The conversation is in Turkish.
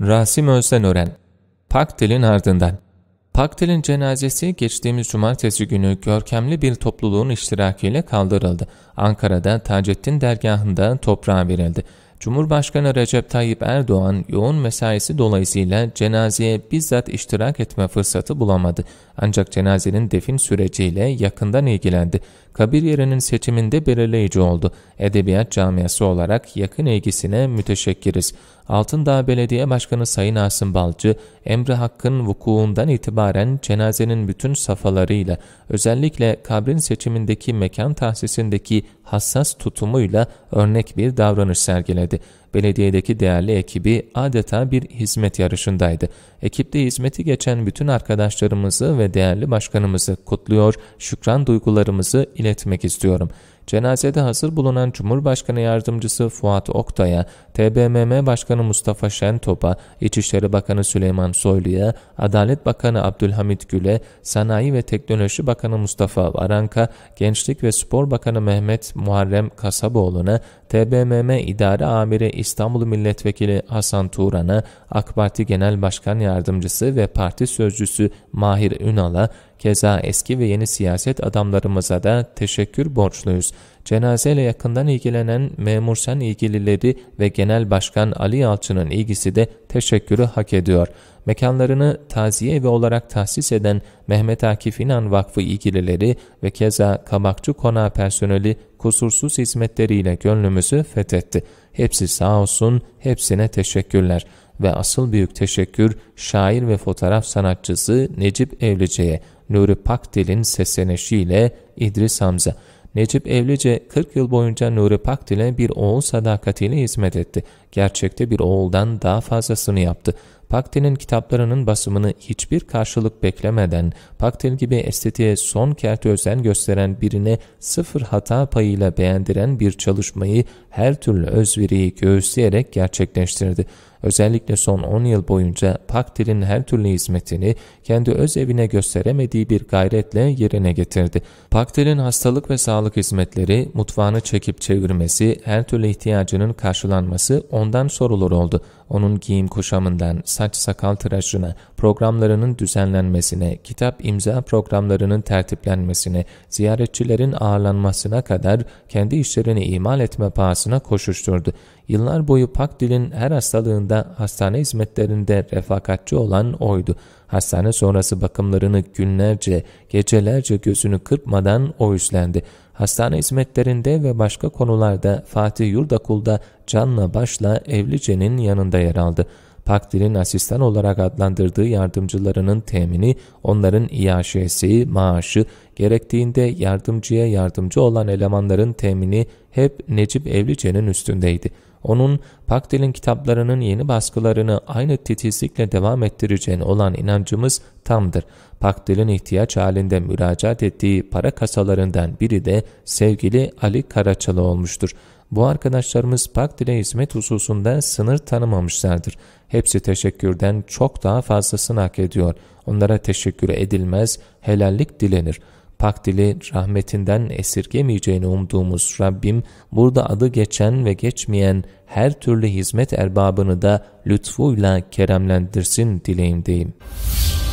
Rasim Özdenören Paktil'in ardından Paktil'in cenazesi geçtiğimiz cumartesi günü görkemli bir topluluğun iştirakiyle kaldırıldı. Ankara'da Taceddin dergahında toprağa verildi. Cumhurbaşkanı Recep Tayyip Erdoğan yoğun mesaisi dolayısıyla cenazeye bizzat iştirak etme fırsatı bulamadı. Ancak cenazenin defin süreciyle yakından ilgilendi kabir yerinin seçiminde belirleyici oldu. Edebiyat camiası olarak yakın ilgisine müteşekkiriz. Altındağ Belediye Başkanı Sayın Asım Balcı, Emre Hakk'ın vukuundan itibaren cenazenin bütün safalarıyla, özellikle kabrin seçimindeki mekan tahsisindeki hassas tutumuyla örnek bir davranış sergiledi belediyedeki değerli ekibi adeta bir hizmet yarışındaydı. Ekipte hizmeti geçen bütün arkadaşlarımızı ve değerli başkanımızı kutluyor, şükran duygularımızı iletmek istiyorum.'' Cenazede hazır bulunan Cumhurbaşkanı Yardımcısı Fuat Oktay'a, TBMM Başkanı Mustafa Şentop'a, İçişleri Bakanı Süleyman Soylu'ya, Adalet Bakanı Abdülhamit Gül'e, Sanayi ve Teknoloji Bakanı Mustafa Varanka, Gençlik ve Spor Bakanı Mehmet Muharrem Kasaboğlu'na, TBMM İdare Amiri İstanbul Milletvekili Hasan Turan'a, AK Parti Genel Başkan Yardımcısı ve Parti Sözcüsü Mahir Ünal'a, Keza eski ve yeni siyaset adamlarımıza da teşekkür borçluyuz. Cenazeyle yakından ilgilenen memur ilgilileri ve Genel Başkan Ali Yalçın'ın ilgisi de teşekkürü hak ediyor. Mekanlarını taziye evi olarak tahsis eden Mehmet Akif İnan Vakfı ilgilileri ve keza Kabakçı Konağı personeli kusursuz hizmetleriyle gönlümüzü fethetti. Hepsi sağ olsun, hepsine teşekkürler. Ve asıl büyük teşekkür şair ve fotoğraf sanatçısı Necip Evlice'ye, Nuri Pakdil'in seslenişiyle İdris Hamza. Necip Evlice 40 yıl boyunca Nuri Pakt bir oğul sadakatiyle hizmet etti. Gerçekte bir oğuldan daha fazlasını yaptı. Paktil'in kitaplarının basımını hiçbir karşılık beklemeden, Paktil gibi estetiğe son kerte özen gösteren birine sıfır hata payıyla beğendiren bir çalışmayı her türlü özveriyi göğüsleyerek gerçekleştirdi. Özellikle son 10 yıl boyunca Paktil'in her türlü hizmetini kendi öz evine gösteremediği bir gayretle yerine getirdi. Paktil'in hastalık ve sağlık hizmetleri, mutfağını çekip çevirmesi, her türlü ihtiyacının karşılanması ondan sorulur oldu. Onun giyim kuşamından, saç sakal tıraşına, programlarının düzenlenmesine, kitap imza programlarının tertiplenmesine, ziyaretçilerin ağırlanmasına kadar kendi işlerini imal etme pahasına koşuşturdu. Yıllar boyu Paktil'in her hastalığında yılında hastane hizmetlerinde refakatçi olan oydu. Hastane sonrası bakımlarını günlerce, gecelerce gözünü kırpmadan o üstlendi. Hastane hizmetlerinde ve başka konularda Fatih Yurdakul'da canla başla Evlice'nin yanında yer aldı. Pakdil'in asistan olarak adlandırdığı yardımcılarının temini, onların iaşesi, maaşı, gerektiğinde yardımcıya yardımcı olan elemanların temini hep Necip Evlice'nin üstündeydi.'' Onun Pakdil'in kitaplarının yeni baskılarını aynı titizlikle devam ettireceğine olan inancımız tamdır. Pakdil'in ihtiyaç halinde müracaat ettiği para kasalarından biri de sevgili Ali Karaçalı olmuştur. Bu arkadaşlarımız Pakdil'e hizmet hususunda sınır tanımamışlardır. Hepsi teşekkürden çok daha fazlasını hak ediyor. Onlara teşekkür edilmez, helallik dilenir.'' Pakdili rahmetinden esirgemeyeceğini umduğumuz Rabbim burada adı geçen ve geçmeyen her türlü hizmet erbabını da lütfuyla keremlendirsin dileğimdeyim.''